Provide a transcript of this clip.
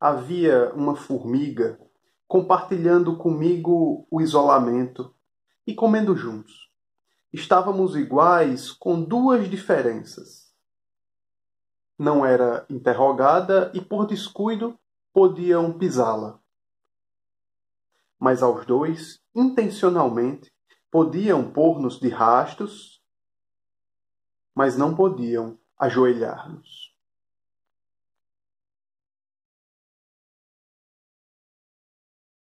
havia uma formiga compartilhando comigo o isolamento e comendo juntos. Estávamos iguais com duas diferenças. Não era interrogada e, por descuido, podiam pisá-la. Mas aos dois, intencionalmente, podiam pôr-nos de rastos, mas não podiam ajoelhar-nos.